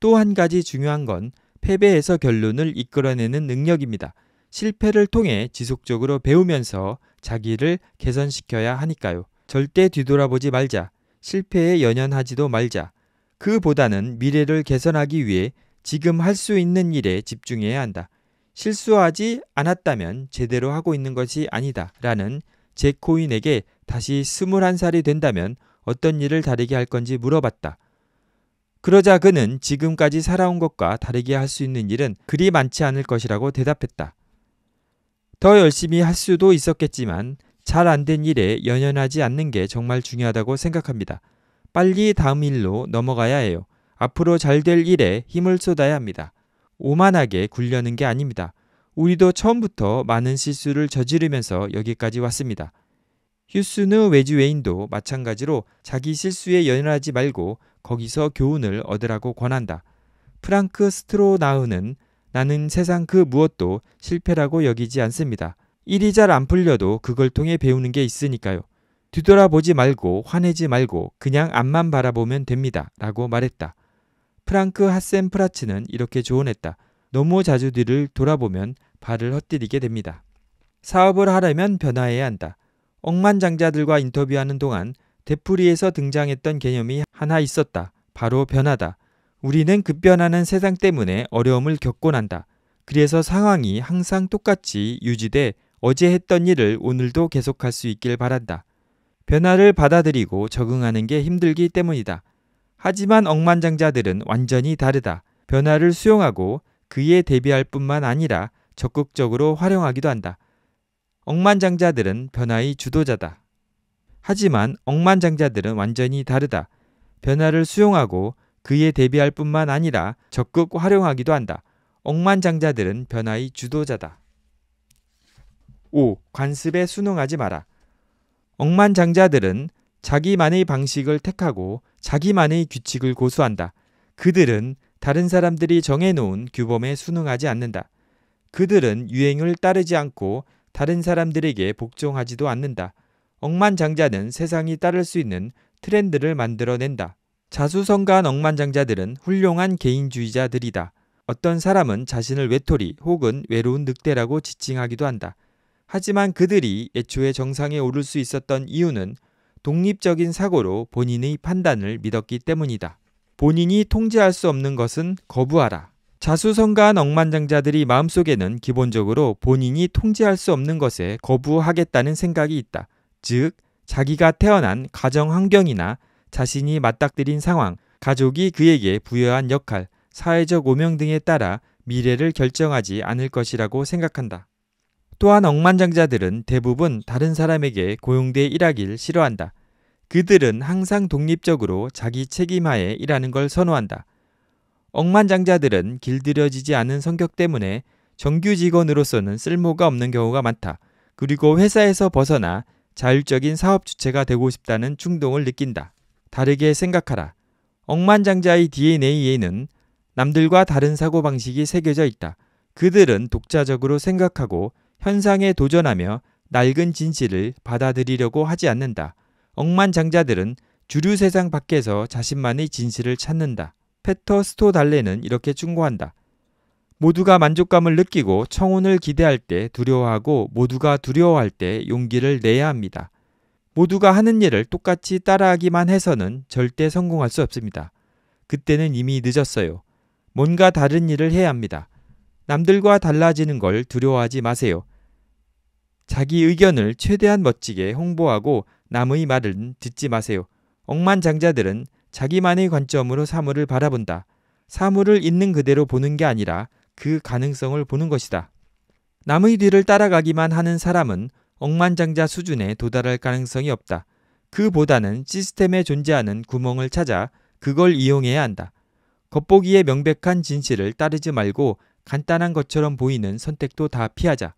또한 가지 중요한 건 패배에서 결론을 이끌어내는 능력입니다. 실패를 통해 지속적으로 배우면서 자기를 개선시켜야 하니까요. 절대 뒤돌아보지 말자. 실패에 연연하지도 말자. 그보다는 미래를 개선하기 위해 지금 할 수 있는 일에 집중해야 한다. 실수하지 않았다면 제대로 하고 있는 것이 아니다. 라는 제코인에게 다시 21살이 된다면 어떤 일을 다르게 할 건지 물어봤다. 그러자 그는 지금까지 살아온 것과 다르게 할 수 있는 일은 그리 많지 않을 것이라고 대답했다. 더 열심히 할 수도 있었겠지만 잘 안 된 일에 연연하지 않는 게 정말 중요하다고 생각합니다. 빨리 다음 일로 넘어가야 해요. 앞으로 잘 될 일에 힘을 쏟아야 합니다. 오만하게 굴려는 게 아닙니다. 우리도 처음부터 많은 실수를 저지르면서 여기까지 왔습니다. 휴스느 외주 외인도 마찬가지로 자기 실수에 연연하지 말고 거기서 교훈을 얻으라고 권한다. 프랑크 스트로나우는 나는 세상 그 무엇도 실패라고 여기지 않습니다. 일이 잘 안 풀려도 그걸 통해 배우는 게 있으니까요. 뒤돌아보지 말고 화내지 말고 그냥 앞만 바라보면 됩니다. 라고 말했다. 프랑크 하센 프라츠는 이렇게 조언했다. 너무 자주 뒤를 돌아보면 발을 헛디디게 됩니다. 사업을 하려면 변화해야 한다. 억만장자들과 인터뷰하는 동안 대풀이에서 등장했던 개념이 하나 있었다. 바로 변화다. 우리는 급변하는 그 세상 때문에 어려움을 겪고 난다. 그래서 상황이 항상 똑같이 유지돼 어제 했던 일을 오늘도 계속할 수 있길 바란다. 변화를 받아들이고 적응하는 게 힘들기 때문이다. 하지만 억만장자들은 완전히 다르다. 변화를 수용하고 그에 대비할 뿐만 아니라 적극적으로 활용하기도 한다. 억만장자들은 변화의 주도자다. 하지만 억만장자들은 완전히 다르다. 변화를 수용하고 그에 대비할 뿐만 아니라 적극 활용하기도 한다. 억만장자들은 변화의 주도자다. 5. 관습에 순응하지 마라. 억만장자들은 자기만의 방식을 택하고 자기만의 규칙을 고수한다. 그들은 다른 사람들이 정해놓은 규범에 순응하지 않는다. 그들은 유행을 따르지 않고 다른 사람들에게 복종하지도 않는다. 억만장자는 세상이 따를 수 있는 트렌드를 만들어낸다. 자수성가한 억만장자들은 훌륭한 개인주의자들이다. 어떤 사람은 자신을 외톨이 혹은 외로운 늑대라고 지칭하기도 한다. 하지만 그들이 애초에 정상에 오를 수 있었던 이유는 독립적인 사고로 본인의 판단을 믿었기 때문이다. 본인이 통제할 수 없는 것은 거부하라. 자수성가한 억만장자들이 마음속에는 기본적으로 본인이 통제할 수 없는 것에 거부하겠다는 생각이 있다. 즉, 자기가 태어난 가정 환경이나 자신이 맞닥뜨린 상황, 가족이 그에게 부여한 역할, 사회적 오명 등에 따라 미래를 결정하지 않을 것이라고 생각한다. 또한 억만장자들은 대부분 다른 사람에게 고용돼 일하길 싫어한다. 그들은 항상 독립적으로 자기 책임하에 일하는 걸 선호한다. 억만장자들은 길들여지지 않은 성격 때문에 정규 직원으로서는 쓸모가 없는 경우가 많다. 그리고 회사에서 벗어나 자율적인 사업 주체가 되고 싶다는 충동을 느낀다. 다르게 생각하라. 억만장자의 DNA에는 남들과 다른 사고방식이 새겨져 있다. 그들은 독자적으로 생각하고 현상에 도전하며 낡은 진실을 받아들이려고 하지 않는다. 억만장자들은 주류 세상 밖에서 자신만의 진실을 찾는다. 페터 스토달레는 이렇게 충고한다. 모두가 만족감을 느끼고 청혼을 기대할 때 두려워하고 모두가 두려워할 때 용기를 내야 합니다. 모두가 하는 일을 똑같이 따라하기만 해서는 절대 성공할 수 없습니다. 그때는 이미 늦었어요. 뭔가 다른 일을 해야 합니다. 남들과 달라지는 걸 두려워하지 마세요. 자기 의견을 최대한 멋지게 홍보하고 남의 말은 듣지 마세요. 억만장자들은 자기만의 관점으로 사물을 바라본다. 사물을 있는 그대로 보는 게 아니라 그 가능성을 보는 것이다. 남의 뒤를 따라가기만 하는 사람은 억만장자 수준에 도달할 가능성이 없다. 그보다는 시스템에 존재하는 구멍을 찾아 그걸 이용해야 한다. 겉보기에 명백한 진실을 따르지 말고 간단한 것처럼 보이는 선택도 다 피하자.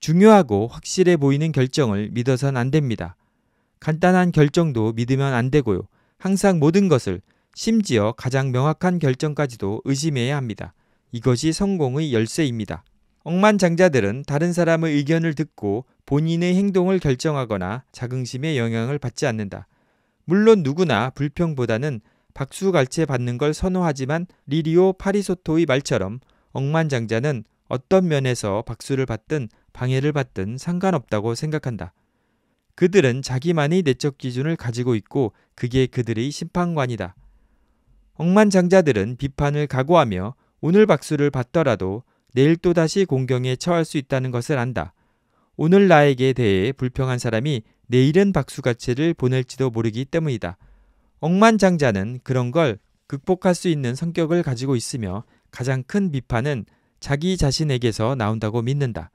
중요하고 확실해 보이는 결정을 믿어선 안 됩니다. 간단한 결정도 믿으면 안 되고요. 항상 모든 것을 심지어 가장 명확한 결정까지도 의심해야 합니다. 이것이 성공의 열쇠입니다. 억만장자들은 다른 사람의 의견을 듣고 본인의 행동을 결정하거나 자긍심의 영향을 받지 않는다. 물론 누구나 불평보다는 박수갈채 받는 걸 선호하지만 리리오 파리소토의 말처럼 억만장자는 어떤 면에서 박수를 받든 방해를 받든 상관없다고 생각한다. 그들은 자기만의 내적 기준을 가지고 있고 그게 그들의 심판관이다. 억만장자들은 비판을 각오하며 오늘 박수를 받더라도 내일 또다시 공경에 처할 수 있다는 것을 안다. 오늘 나에게 대해 불평한 사람이 내일은 박수가치를 보낼지도 모르기 때문이다. 억만장자는 그런 걸 극복할 수 있는 성격을 가지고 있으며 가장 큰 비판은 자기 자신에게서 나온다고 믿는다.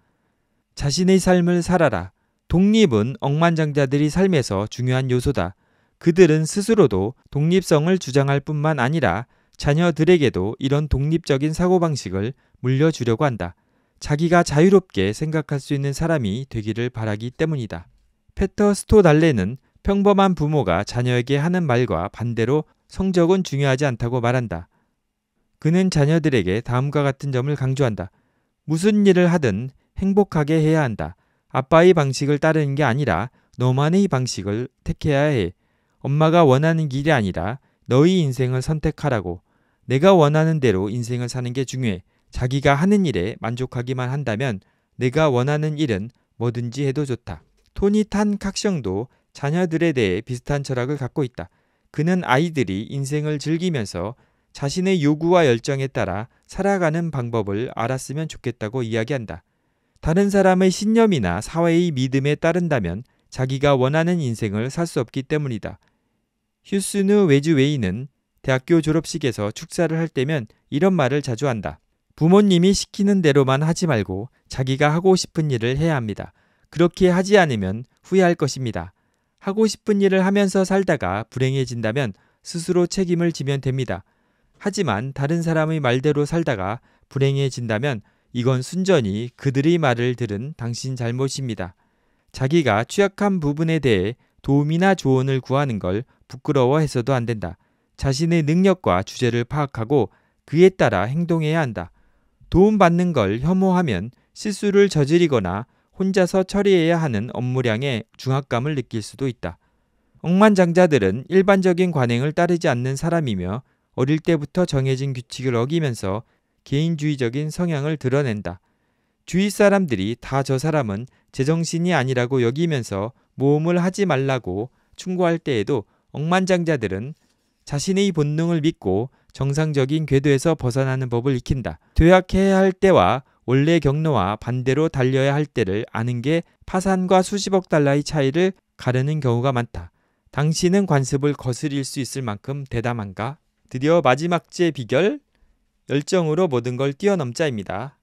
자신의 삶을 살아라. 독립은 억만장자들이 삶에서 중요한 요소다. 그들은 스스로도 독립성을 주장할 뿐만 아니라 자녀들에게도 이런 독립적인 사고방식을 물려주려고 한다. 자기가 자유롭게 생각할 수 있는 사람이 되기를 바라기 때문이다. 페터 스토달레는 평범한 부모가 자녀에게 하는 말과 반대로 성적은 중요하지 않다고 말한다. 그는 자녀들에게 다음과 같은 점을 강조한다. 무슨 일을 하든 행복하게 해야 한다. 아빠의 방식을 따르는 게 아니라 너만의 방식을 택해야 해. 엄마가 원하는 길이 아니라 너희 인생을 선택하라고. 내가 원하는 대로 인생을 사는 게 중요해. 자기가 하는 일에 만족하기만 한다면 내가 원하는 일은 뭐든지 해도 좋다. 토니 탄 각성도 자녀들에 대해 비슷한 철학을 갖고 있다. 그는 아이들이 인생을 즐기면서 자신의 요구와 열정에 따라 살아가는 방법을 알았으면 좋겠다고 이야기한다. 다른 사람의 신념이나 사회의 믿음에 따른다면 자기가 원하는 인생을 살 수 없기 때문이다. 휴스누 외주 웨이는 대학교 졸업식에서 축사를 할 때면 이런 말을 자주 한다. 부모님이 시키는 대로만 하지 말고 자기가 하고 싶은 일을 해야 합니다. 그렇게 하지 않으면 후회할 것입니다. 하고 싶은 일을 하면서 살다가 불행해진다면 스스로 책임을 지면 됩니다. 하지만 다른 사람의 말대로 살다가 불행해진다면 이건 순전히 그들의 말을 들은 당신 잘못입니다. 자기가 취약한 부분에 대해 도움이나 조언을 구하는 걸 부끄러워해서도 안 된다. 자신의 능력과 주제를 파악하고 그에 따라 행동해야 한다. 도움받는 걸 혐오하면 실수를 저지르거나 혼자서 처리해야 하는 업무량에 중압감을 느낄 수도 있다. 억만장자들은 일반적인 관행을 따르지 않는 사람이며 어릴 때부터 정해진 규칙을 어기면서 개인주의적인 성향을 드러낸다. 주위 사람들이 다 저 사람은 제정신이 아니라고 여기면서 모험을 하지 말라고 충고할 때에도 억만장자들은 자신의 본능을 믿고 정상적인 궤도에서 벗어나는 법을 익힌다. 도약해야 할 때와 원래 경로와 반대로 달려야 할 때를 아는 게 파산과 수십억 달러의 차이를 가르는 경우가 많다. 당신은 관습을 거스릴 수 있을 만큼 대담한가? 드디어 마지막째 비결 열정으로 모든 걸 뛰어넘자입니다.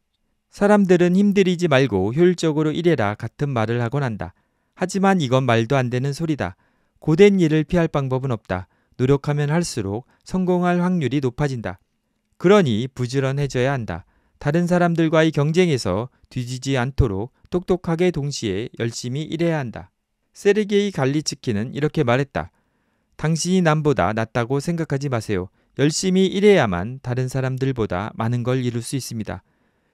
사람들은 힘들이지 말고 효율적으로 일해라 같은 말을 하곤 한다. 하지만 이건 말도 안 되는 소리다. 고된 일을 피할 방법은 없다. 노력하면 할수록 성공할 확률이 높아진다. 그러니 부지런해져야 한다. 다른 사람들과의 경쟁에서 뒤지지 않도록 똑똑하게 동시에 열심히 일해야 한다. 세르게이 갈리츠키는 이렇게 말했다. 당신이 남보다 낫다고 생각하지 마세요. 열심히 일해야만 다른 사람들보다 많은 걸 이룰 수 있습니다.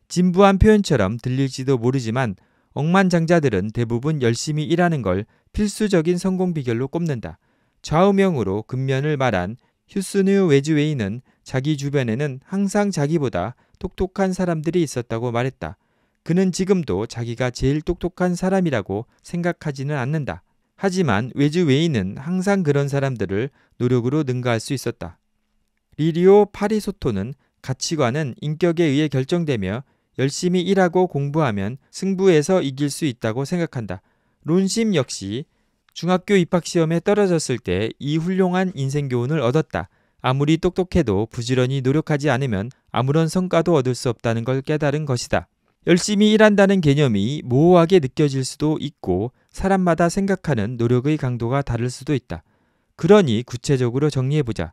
진부한 표현처럼 들릴지도 모르지만 억만장자들은 대부분 열심히 일하는 걸 필수적인 성공 비결로 꼽는다. 좌우명으로 근면을 말한 휴스누 외즈웨이는 자기 주변에는 항상 자기보다 똑똑한 사람들이 있었다고 말했다. 그는 지금도 자기가 제일 똑똑한 사람이라고 생각하지는 않는다. 하지만 외즈웨이는 항상 그런 사람들을 노력으로 능가할 수 있었다. 리리오 파리소토는 가치관은 인격에 의해 결정되며 열심히 일하고 공부하면 승부에서 이길 수 있다고 생각한다. 론심 역시 중학교 입학시험에 떨어졌을 때 이 훌륭한 인생 교훈을 얻었다. 아무리 똑똑해도 부지런히 노력하지 않으면 아무런 성과도 얻을 수 없다는 걸 깨달은 것이다. 열심히 일한다는 개념이 모호하게 느껴질 수도 있고 사람마다 생각하는 노력의 강도가 다를 수도 있다. 그러니 구체적으로 정리해보자.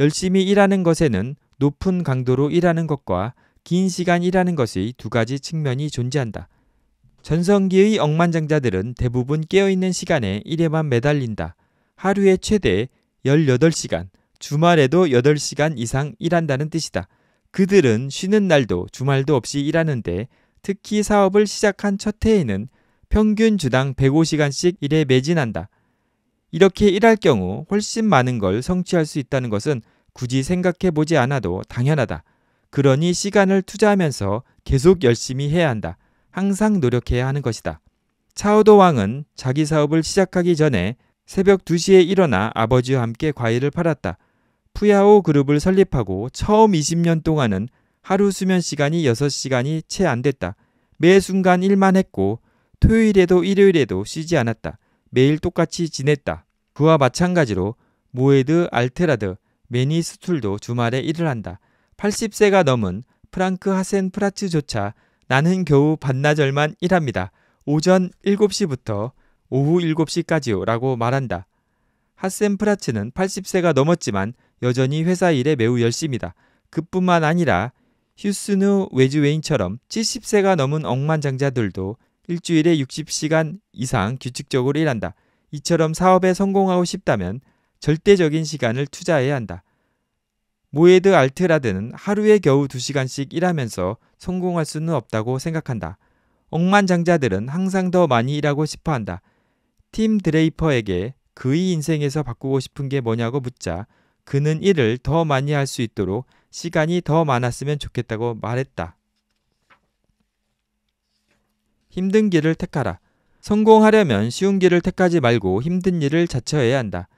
열심히 일하는 것에는 높은 강도로 일하는 것과 긴 시간 일하는 것의 두 가지 측면이 존재한다. 전성기의 억만장자들은 대부분 깨어있는 시간에 일에만 매달린다. 하루에 최대 18시간, 주말에도 8시간 이상 일한다는 뜻이다. 그들은 쉬는 날도 주말도 없이 일하는데 특히 사업을 시작한 첫 해에는 평균 주당 105시간씩 일에 매진한다. 이렇게 일할 경우 훨씬 많은 걸 성취할 수 있다는 것은 굳이 생각해 보지 않아도 당연하다. 그러니 시간을 투자하면서 계속 열심히 해야 한다. 항상 노력해야 하는 것이다. 차오도 왕은 자기 사업을 시작하기 전에 새벽 2시에 일어나 아버지와 함께 과일을 팔았다. 푸야오 그룹을 설립하고 처음 20년 동안은 하루 수면 시간이 6시간이 채 안 됐다. 매 순간 일만 했고 토요일에도 일요일에도 쉬지 않았다. 매일 똑같이 지냈다. 그와 마찬가지로 모에드 알테라드 매니스툴도 주말에 일을 한다. 80세가 넘은 프랑크 하센 프라츠조차 나는 겨우 반나절만 일합니다. 오전 7시부터 오후 7시까지요라고 말한다. 하센 프라츠는 80세가 넘었지만 여전히 회사 일에 매우 열심이다. 그뿐만 아니라 휴스누 외주웨인처럼 70세가 넘은 억만장자들도 일주일에 60시간 이상 규칙적으로 일한다. 이처럼 사업에 성공하고 싶다면 절대적인 시간을 투자해야 한다. 모에드 알트라드는 하루에 겨우 2시간씩 일하면서 성공할 수는 없다고 생각한다. 억만장자들은 항상 더 많이 일하고 싶어 한다. 팀 드레이퍼에게 그의 인생에서 바꾸고 싶은 게 뭐냐고 묻자 그는 일을 더 많이 할 수 있도록 시간이 더 많았으면 좋겠다고 말했다. 힘든 길을 택하라. 성공하려면 쉬운 길을 택하지 말고 힘든 일을 자처해야 한다.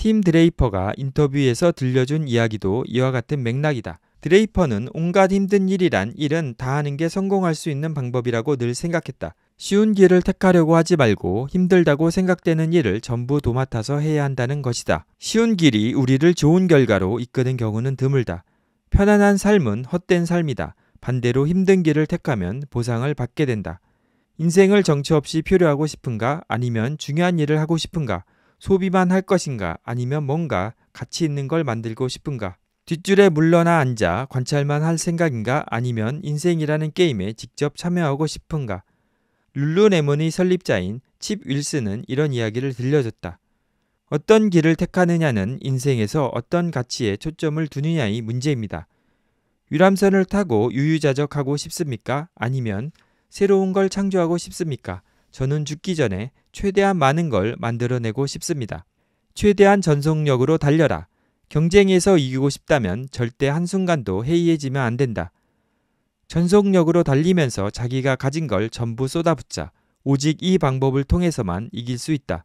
팀 드레이퍼가 인터뷰에서 들려준 이야기도 이와 같은 맥락이다. 드레이퍼는 온갖 힘든 일이란 일은 다 하는 게 성공할 수 있는 방법이라고 늘 생각했다. 쉬운 길을 택하려고 하지 말고 힘들다고 생각되는 일을 전부 도맡아서 해야 한다는 것이다. 쉬운 길이 우리를 좋은 결과로 이끄는 경우는 드물다. 편안한 삶은 헛된 삶이다. 반대로 힘든 길을 택하면 보상을 받게 된다. 인생을 정처 없이 필요하고 싶은가 아니면 중요한 일을 하고 싶은가 소비만 할 것인가 아니면 뭔가 가치 있는 걸 만들고 싶은가? 뒷줄에 물러나 앉아 관찰만 할 생각인가 아니면 인생이라는 게임에 직접 참여하고 싶은가? 룰루레몬의 설립자인 칩 윌슨은 이런 이야기를 들려줬다. 어떤 길을 택하느냐는 인생에서 어떤 가치에 초점을 두느냐의 문제입니다. 유람선을 타고 유유자적하고 싶습니까? 아니면 새로운 걸 창조하고 싶습니까? 저는 죽기 전에 최대한 많은 걸 만들어내고 싶습니다. 최대한 전속력으로 달려라. 경쟁에서 이기고 싶다면 절대 한순간도 해이해지면 안 된다. 전속력으로 달리면서 자기가 가진 걸 전부 쏟아붓자. 오직 이 방법을 통해서만 이길 수 있다.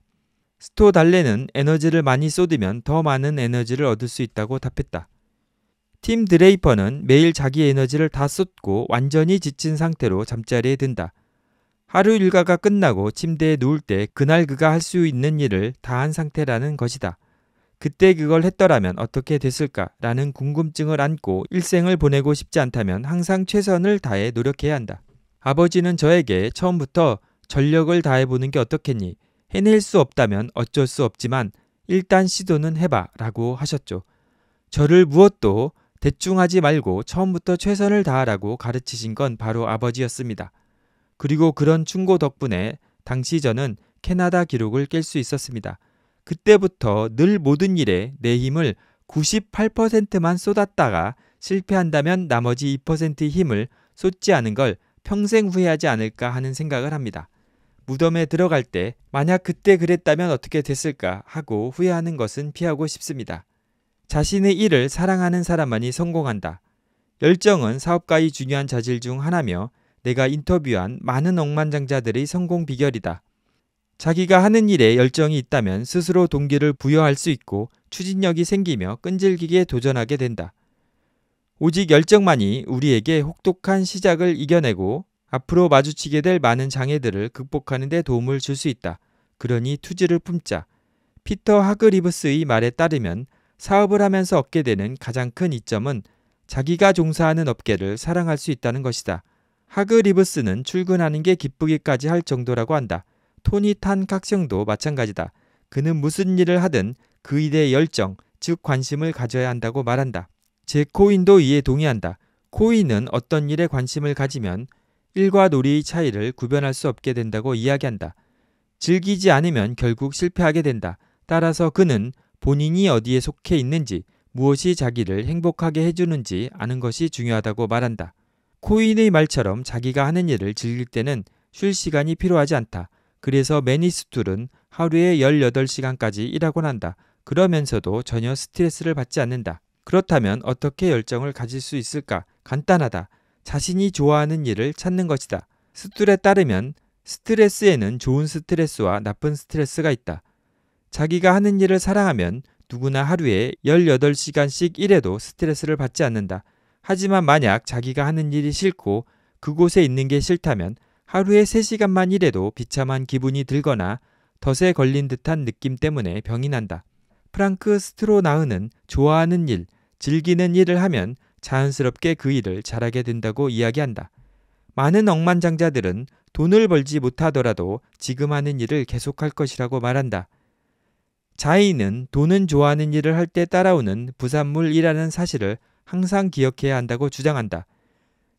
스토 달레는 에너지를 많이 쏟으면 더 많은 에너지를 얻을 수 있다고 답했다. 팀 드레이퍼는 매일 자기 에너지를 다 쏟고 완전히 지친 상태로 잠자리에 든다. 하루 일과가 끝나고 침대에 누울 때 그날 그가 할 수 있는 일을 다 한 상태라는 것이다. 그때 그걸 했더라면 어떻게 됐을까라는 궁금증을 안고 일생을 보내고 싶지 않다면 항상 최선을 다해 노력해야 한다. 아버지는 저에게 처음부터 전력을 다해보는 게 어떻겠니? 해낼 수 없다면 어쩔 수 없지만 일단 시도는 해봐 라고 하셨죠. 저를 무엇도 대충 하지 말고 처음부터 최선을 다하라고 가르치신 건 바로 아버지였습니다. 그리고 그런 충고 덕분에 당시 저는 캐나다 기록을 깰 수 있었습니다. 그때부터 늘 모든 일에 내 힘을 98%만 쏟았다가 실패한다면 나머지 2%의 힘을 쏟지 않은 걸 평생 후회하지 않을까 하는 생각을 합니다. 무덤에 들어갈 때 만약 그때 그랬다면 어떻게 됐을까 하고 후회하는 것은 피하고 싶습니다. 자신의 일을 사랑하는 사람만이 성공한다. 열정은 사업가의 중요한 자질 중 하나며 내가 인터뷰한 많은 억만장자들의 성공 비결이다. 자기가 하는 일에 열정이 있다면 스스로 동기를 부여할 수 있고 추진력이 생기며 끈질기게 도전하게 된다. 오직 열정만이 우리에게 혹독한 시작을 이겨내고 앞으로 마주치게 될 많은 장애들을 극복하는 데 도움을 줄 수 있다. 그러니 투지를 품자. 피터 하그리브스의 말에 따르면 사업을 하면서 얻게 되는 가장 큰 이점은 자기가 종사하는 업계를 사랑할 수 있다는 것이다. 하그리브스는 출근하는 게 기쁘기까지 할 정도라고 한다. 토니 탄 각성도 마찬가지다. 그는 무슨 일을 하든 그 일에 열정, 즉 관심을 가져야 한다고 말한다. 제코인도 이에 동의한다. 코인은 어떤 일에 관심을 가지면 일과 놀이의 차이를 구별할 수 없게 된다고 이야기한다. 즐기지 않으면 결국 실패하게 된다. 따라서 그는 본인이 어디에 속해 있는지, 무엇이 자기를 행복하게 해주는지 아는 것이 중요하다고 말한다. 코인의 말처럼 자기가 하는 일을 즐길 때는 쉴 시간이 필요하지 않다. 그래서 매니스툴은 하루에 18시간까지 일하곤 한다. 그러면서도 전혀 스트레스를 받지 않는다. 그렇다면 어떻게 열정을 가질 수 있을까? 간단하다. 자신이 좋아하는 일을 찾는 것이다. 스툴에 따르면 스트레스에는 좋은 스트레스와 나쁜 스트레스가 있다. 자기가 하는 일을 사랑하면 누구나 하루에 18시간씩 일해도 스트레스를 받지 않는다. 하지만 만약 자기가 하는 일이 싫고 그곳에 있는 게 싫다면 하루에 3시간만 일해도 비참한 기분이 들거나 덫에 걸린 듯한 느낌 때문에 병이 난다. 프랑크 스트로나흐는 좋아하는 일, 즐기는 일을 하면 자연스럽게 그 일을 잘하게 된다고 이야기한다. 많은 억만장자들은 돈을 벌지 못하더라도 지금 하는 일을 계속할 것이라고 말한다. 자인은 돈은 좋아하는 일을 할 때 따라오는 부산물이라는 사실을 항상 기억해야 한다고 주장한다.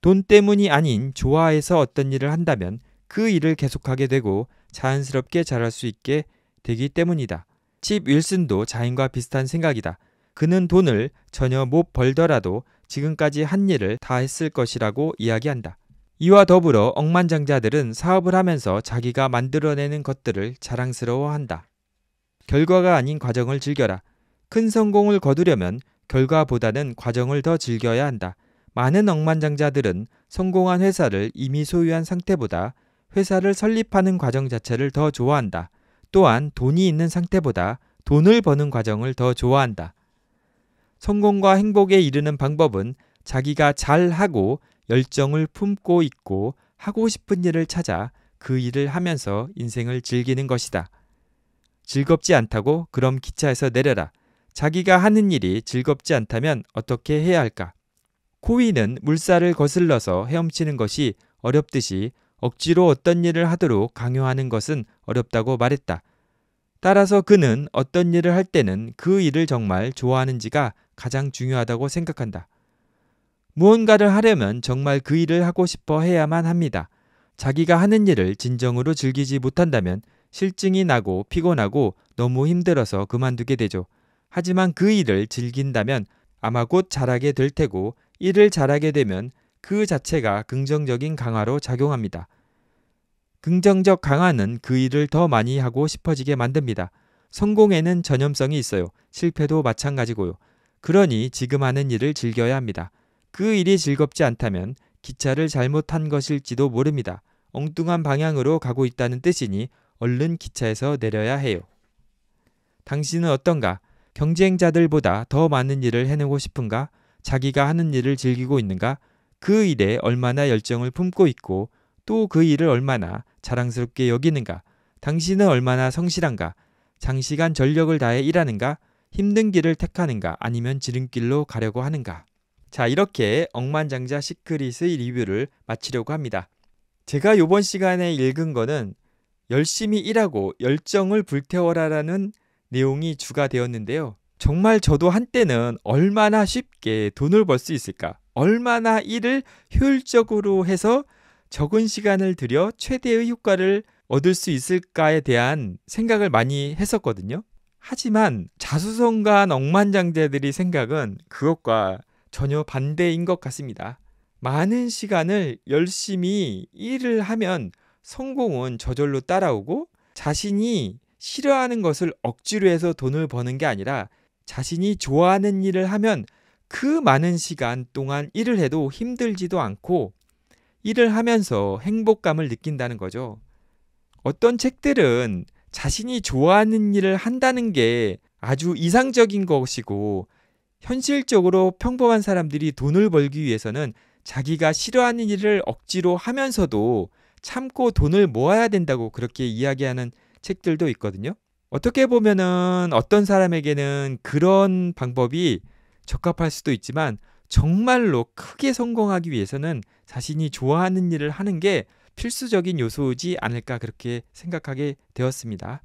돈 때문이 아닌 좋아해서 어떤 일을 한다면 그 일을 계속하게 되고 자연스럽게 잘할 수 있게 되기 때문이다. 칩 윌슨도 자인과 비슷한 생각이다. 그는 돈을 전혀 못 벌더라도 지금까지 한 일을 다 했을 것이라고 이야기한다. 이와 더불어 억만장자들은 사업을 하면서 자기가 만들어내는 것들을 자랑스러워한다. 결과가 아닌 과정을 즐겨라. 큰 성공을 거두려면 결과보다는 과정을 더 즐겨야 한다. 많은 억만장자들은 성공한 회사를 이미 소유한 상태보다 회사를 설립하는 과정 자체를 더 좋아한다. 또한 돈이 있는 상태보다 돈을 버는 과정을 더 좋아한다. 성공과 행복에 이르는 방법은 자기가 잘하고 열정을 품고 있고 하고 싶은 일을 찾아 그 일을 하면서 인생을 즐기는 것이다. 즐겁지 않다고 그럼 기차에서 내려라. 자기가 하는 일이 즐겁지 않다면 어떻게 해야 할까? 코위는 물살을 거슬러서 헤엄치는 것이 어렵듯이 억지로 어떤 일을 하도록 강요하는 것은 어렵다고 말했다. 따라서 그는 어떤 일을 할 때는 그 일을 정말 좋아하는지가 가장 중요하다고 생각한다. 무언가를 하려면 정말 그 일을 하고 싶어 해야만 합니다. 자기가 하는 일을 진정으로 즐기지 못한다면 실증이 나고 피곤하고 너무 힘들어서 그만두게 되죠. 하지만 그 일을 즐긴다면 아마 곧 잘하게 될 테고 일을 잘하게 되면 그 자체가 긍정적인 강화로 작용합니다. 긍정적 강화는 그 일을 더 많이 하고 싶어지게 만듭니다. 성공에는 전염성이 있어요. 실패도 마찬가지고요. 그러니 지금 하는 일을 즐겨야 합니다. 그 일이 즐겁지 않다면 기차를 잘못한 것일지도 모릅니다. 엉뚱한 방향으로 가고 있다는 뜻이니 얼른 기차에서 내려야 해요. 당신은 어떤가? 경쟁자들보다 더 많은 일을 해내고 싶은가? 자기가 하는 일을 즐기고 있는가? 그 일에 얼마나 열정을 품고 있고 또 그 일을 얼마나 자랑스럽게 여기는가? 당신은 얼마나 성실한가? 장시간 전력을 다해 일하는가? 힘든 길을 택하는가? 아니면 지름길로 가려고 하는가? 자, 이렇게 억만장자 시크릿의 리뷰를 마치려고 합니다. 제가 요번 시간에 읽은 거는 열심히 일하고 열정을 불태워라라는 내용이 주가 되었는데요. 정말 저도 한때는 얼마나 쉽게 돈을 벌 수 있을까? 얼마나 일을 효율적으로 해서 적은 시간을 들여 최대의 효과를 얻을 수 있을까에 대한 생각을 많이 했었거든요. 하지만 자수성가한 억만장자들이 생각은 그것과 전혀 반대인 것 같습니다. 많은 시간을 열심히 일을 하면 성공은 저절로 따라오고 자신이 싫어하는 것을 억지로 해서 돈을 버는 게 아니라 자신이 좋아하는 일을 하면 그 많은 시간 동안 일을 해도 힘들지도 않고 일을 하면서 행복감을 느낀다는 거죠. 어떤 책들은 자신이 좋아하는 일을 한다는 게 아주 이상적인 것이고 현실적으로 평범한 사람들이 돈을 벌기 위해서는 자기가 싫어하는 일을 억지로 하면서도 참고 돈을 모아야 된다고 그렇게 이야기하는 책들도 있거든요. 어떻게 보면은 어떤 사람에게는 그런 방법이 적합할 수도 있지만 정말로 크게 성공하기 위해서는 자신이 좋아하는 일을 하는 게 필수적인 요소지 않을까 그렇게 생각하게 되었습니다.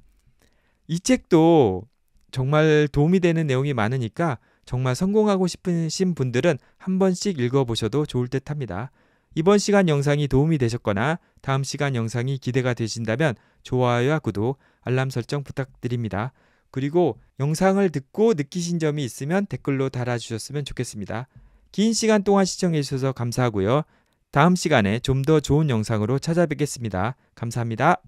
이 책도 정말 도움이 되는 내용이 많으니까 정말 성공하고 싶으신 분들은 한 번씩 읽어보셔도 좋을 듯 합니다. 이번 시간 영상이 도움이 되셨거나 다음 시간 영상이 기대가 되신다면 좋아요와 구독, 알람 설정 부탁드립니다. 그리고 영상을 듣고 느끼신 점이 있으면 댓글로 달아주셨으면 좋겠습니다. 긴 시간 동안 시청해주셔서 감사하고요. 다음 시간에 좀 더 좋은 영상으로 찾아뵙겠습니다. 감사합니다.